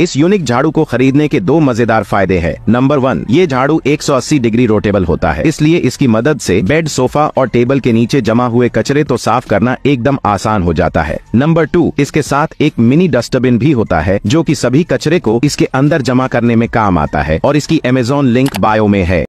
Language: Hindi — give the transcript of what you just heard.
इस यूनिक झाड़ू को खरीदने के दो मजेदार फायदे हैं। नंबर वन ये झाड़ू 180 डिग्री रोटेबल होता है इसलिए इसकी मदद से बेड सोफा और टेबल के नीचे जमा हुए कचरे तो साफ करना एकदम आसान हो जाता है नंबर टू इसके साथ एक मिनी डस्टबिन भी होता है जो की सभी कचरे को इसके अंदर जमा करने में काम आता है और इसकी अमेजोन लिंक बायो में है